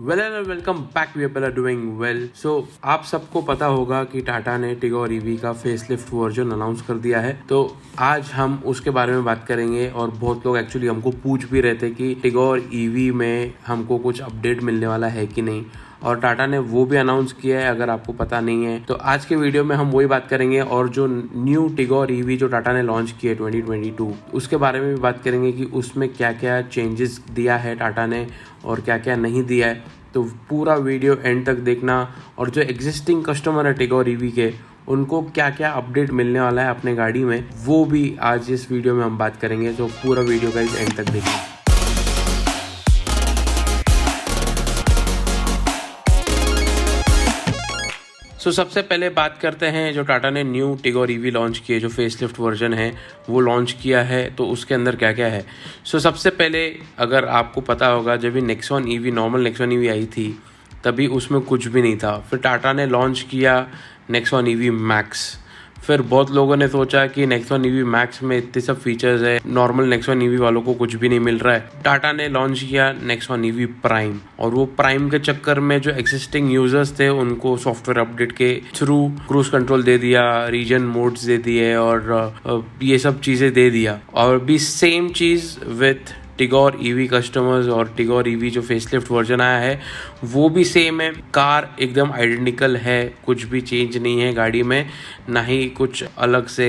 well and welcome back we are doing well so आप सबको पता होगा कि टाटा ने टिगोर ईवी e का फेसलिफ्ट वर्जन अनाउंस कर दिया है तो आज हम उसके बारे में बात करेंगे और बहुत लोग एक्चुअली हमको पूछ भी रहे थे कि टिगोर ईवी e में हमको कुछ अपडेट मिलने वाला है कि नहीं और टाटा ने वो भी अनाउंस किया है अगर आपको पता नहीं है तो आज के वीडियो में हम वही बात करेंगे और जो न्यू टिगोर ईवी जो टाटा ने लॉन्च किया है ट्वेंटी ट्वेंटी टू उसके बारे में भी बात करेंगे कि उसमें क्या क्या चेंजेस दिया है टाटा ने और क्या क्या नहीं दिया है तो पूरा वीडियो एंड तक देखना और जो एग्जिस्टिंग कस्टमर है टिगोर ईवी e के उनको क्या क्या अपडेट मिलने वाला है अपने गाड़ी में वो भी आज इस वीडियो में हम बात करेंगे तो पूरा वीडियो का एंड तक देखना सो so, सबसे पहले बात करते हैं जो टाटा ने न्यू टिगोर ईवी लॉन्च किए जो फेसलिफ्ट वर्जन है वो लॉन्च किया है तो उसके अंदर क्या क्या है सो so, सबसे पहले अगर आपको पता होगा जब भी Nexon EV normal Nexon EV आई थी तभी उसमें कुछ भी नहीं था फिर टाटा ने लॉन्च किया नेक्सॉन ईवी मैक्स फिर बहुत लोगों ने सोचा कि नेक्स्ट वन ईवी मैक्स में इतने सब फीचर्स है नॉर्मल नेक्स्ट वन ईवी वालों को कुछ भी नहीं मिल रहा है टाटा ने लॉन्च किया नेक्स्ट वन ईवी प्राइम और वो प्राइम के चक्कर में जो एक्सिस्टिंग यूजर्स थे उनको सॉफ्टवेयर अपडेट के थ्रू क्रूज कंट्रोल दे दिया रीजन मोड्स दे दिए और ये सब चीज़ें दे दिया और भी सेम चीज़ with Tigor EV e customers और टिगोर ईवी e जो फेसलिफ्ट वर्जन आया है वो भी सेम है कार एकदम आइडेंटिकल है कुछ भी चेंज नहीं है गाड़ी में ना ही कुछ अलग से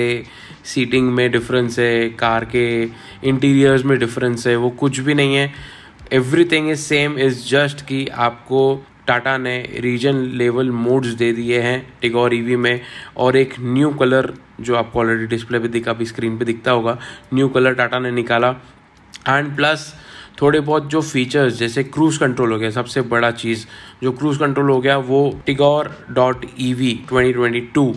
सीटिंग में डिफरेंस है कार के इंटीरियर्स में डिफरेंस है वो कुछ भी नहीं है everything is same is just कि आपको टाटा ने रीजन लेवल मोड्स दे दिए हैं टिगोर ईवी e में और एक न्यू कलर जो आपको ऑलरेडी डिस्प्ले पे दिखा अभी स्क्रीन पे दिखता होगा न्यू कलर टाटा ने निकाला एंड प्लस थोड़े बहुत जो फीचर्स जैसे क्रूज़ कंट्रोल हो गया सबसे बड़ा चीज़ जो क्रूज़ कंट्रोल हो गया वो Tigor dot E V twenty twenty two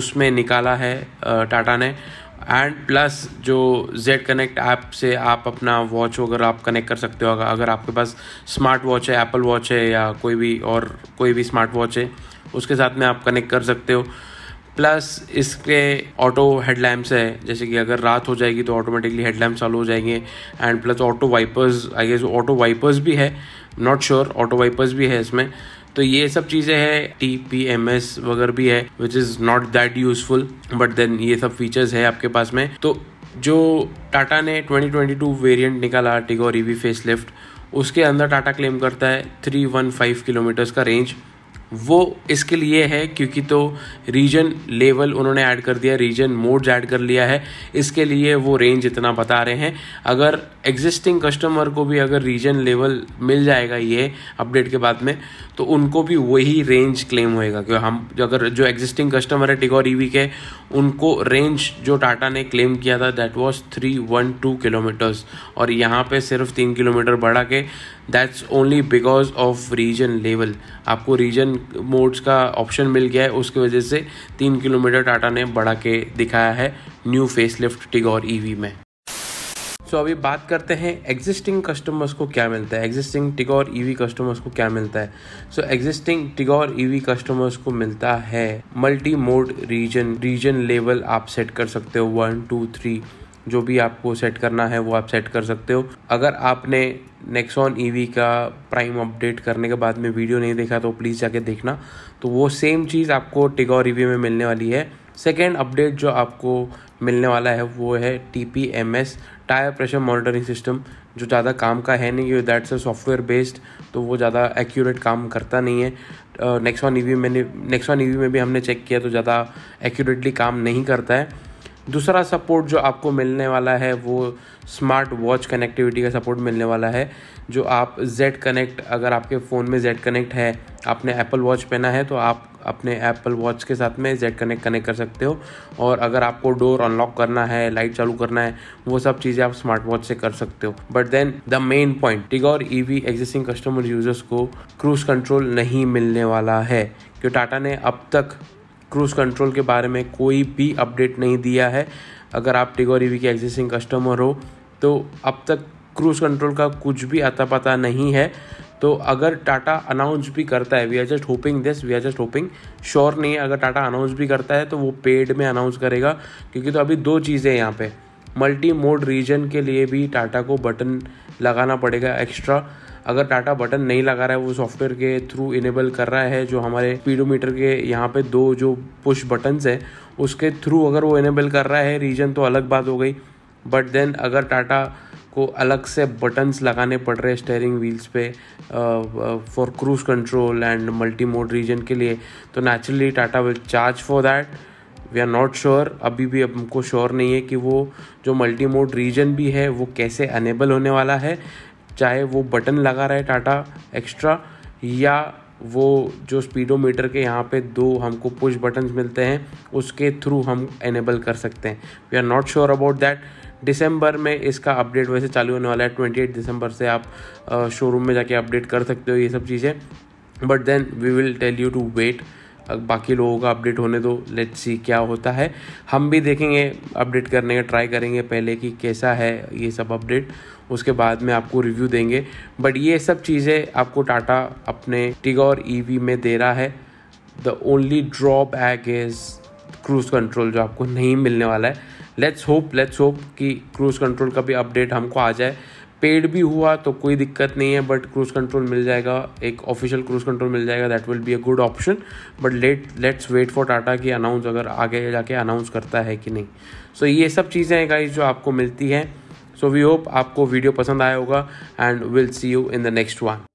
उसमें निकाला है टाटा ने एंड प्लस जो जेड कनेक्ट ऐप से आप अपना वॉच अगर आप कनेक्ट कर सकते हो अगर आपके पास स्मार्ट वॉच है एप्पल वॉच है या कोई भी और कोई भी स्मार्ट वॉच है उसके साथ में आप कनेक्ट कर सकते हो प्लस इसके ऑटो हेडलैम्प्स है जैसे कि अगर रात हो जाएगी तो ऑटोमेटिकली हेडलैम्प चालू हो जाएंगे and plus auto wipers I guess auto wipers भी है नॉट श्योर ऑटो वाइपर्स भी है इसमें तो ये सब चीज़ें हैं टी पी एम एस वगैरह भी है which is not that useful but then ये सब फीचर्स है आपके पास में तो जो टाटा ने 2022 वेरिएंट निकाला टिगोरी वी फेसलिफ्ट उसके अंदर टाटा क्लेम करता है 315 किलोमीटर्स का रेंज वो इसके लिए है क्योंकि तो रीजन लेवल उन्होंने ऐड कर दिया रीजन मोड्स ऐड कर लिया है इसके लिए वो रेंज इतना बता रहे हैं अगर एग्जिस्टिंग कस्टमर को भी अगर रीजन लेवल मिल जाएगा ये अपडेट के बाद में तो उनको भी वही रेंज क्लेम होएगा क्यों हम अगर जो एग्जिस्टिंग कस्टमर है टिगोर ईवी e के उनको रेंज जो टाटा ने क्लेम किया था that was three one two kilometers और यहाँ पर सिर्फ तीन किलोमीटर बढ़ा के that's only because of regen level आपको रीजन मोड्स का ऑप्शन मिल गया है उसकी वजह से तीन किलोमीटर टाटा ने बढ़ा के दिखाया है न्यू फेसलिफ्ट टिगोर ईवी में सो so, अभी बात करते हैं एग्जिस्टिंग कस्टमर्स को क्या मिलता है एग्जिस्टिंग टिगोर ईवी कस्टमर्स को क्या मिलता है so existing Tigor EV customers को मिलता है multi mode regen regen level आप सेट कर सकते हो वन टू थ्री जो भी आपको सेट करना है वो आप सेट कर सकते हो अगर आपने नेक्सॉन ईवी e का प्राइम अपडेट करने के बाद में वीडियो नहीं देखा तो प्लीज़ जाके देखना तो वो सेम चीज़ आपको टिगोर ईवी e में मिलने वाली है सेकेंड अपडेट जो आपको मिलने वाला है वो है T P M S tyre pressure monitoring system जो ज़्यादा काम का है नहीं दैट्स अ सॉफ्टवेयर बेस्ड तो वो ज़्यादा एक्यूरेट काम करता नहीं है नेक्सॉन e ईवी मैंने नेक्सॉन ईवी में भी हमने चेक किया तो ज़्यादा एक्यूरेटली काम नहीं करता है दूसरा सपोर्ट जो आपको मिलने वाला है वो स्मार्ट वॉच कनेक्टिविटी का सपोर्ट मिलने वाला है जो आप Z कनेक्ट अगर आपके फ़ोन में Z कनेक्ट है आपने एप्पल वॉच पहना है तो आप अपने एप्पल वॉच के साथ में Z कनेक्ट कनेक्ट कर सकते हो और अगर आपको डोर अनलॉक करना है लाइट चालू करना है वो सब चीज़ें आप स्मार्ट वॉच से कर सकते हो but then the main point Tigor E V existing customer users को क्रूज कंट्रोल नहीं मिलने वाला है क्यों टाटा ने अब तक क्रूज़ कंट्रोल के बारे में कोई भी अपडेट नहीं दिया है अगर आप टिगोर ईवी के एग्जिस्टिंग कस्टमर हो तो अब तक क्रूज़ कंट्रोल का कुछ भी आता पता नहीं है तो अगर टाटा अनाउंस भी करता है we are just hoping this we are just hoping sure नहीं है अगर टाटा अनाउंस भी करता है तो वो पेड में अनाउंस करेगा क्योंकि तो अभी दो चीज़ें हैं यहाँ पे मल्टी मोड रीजन के लिए भी टाटा को बटन लगाना पड़ेगा एक्स्ट्रा अगर डाटा बटन नहीं लगा रहा है वो सॉफ्टवेयर के थ्रू इनेबल कर रहा है जो हमारे स्पीडोमीटर के यहाँ पे दो जो पुश बटन्स है उसके थ्रू अगर वो इनेबल कर रहा है रीजन तो अलग बात हो गई बट देन अगर टाटा को अलग से बटन्स लगाने पड़ रहे हैं स्टेयरिंग व्हील्स पे for cruise control and multi mode regen के लिए तो naturally Tata will charge for that we are not sure अभी भी हमको श्योर नहीं है कि वो जो मल्टी मोड रीजन भी है वो कैसे अनेबल होने वाला है चाहे वो बटन लगा रहे टाटा एक्स्ट्रा या वो जो स्पीडोमीटर के यहाँ पे दो हमको पुश बटन्स मिलते हैं उसके थ्रू हम एनेबल कर सकते हैं we are not sure about that दिसंबर में इसका अपडेट वैसे चालू होने वाला है ट्वेंटी एट दिसंबर से आप शोरूम में जाके अपडेट कर सकते हो ये सब चीज़ें but then we will tell you to wait बाकी लोगों का अपडेट होने दो लेट्स सी क्या होता है हम भी देखेंगे अपडेट करने का ट्राई करेंगे पहले कि कैसा है ये सब अपडेट उसके बाद में आपको रिव्यू देंगे बट ये सब चीज़ें आपको टाटा अपने टिगोर ईवी e में दे रहा है the only drawback is cruise control जो आपको नहीं मिलने वाला है लेट्स होप लेट्स होप कि क्रूज़ कंट्रोल का भी अपडेट हमको आ जाए पेड भी हुआ तो कोई दिक्कत नहीं है बट क्रूज कंट्रोल मिल जाएगा एक ऑफिशियल क्रूज कंट्रोल मिल जाएगा that will be a good option but let let's wait for Tata की अनाउंस अगर आगे जाके अनाउंस करता है कि नहीं सो so, ये सब चीज़ें हैं गाइज जो आपको मिलती हैं सो वी होप आपको वीडियो पसंद आया होगा and will see you in the next one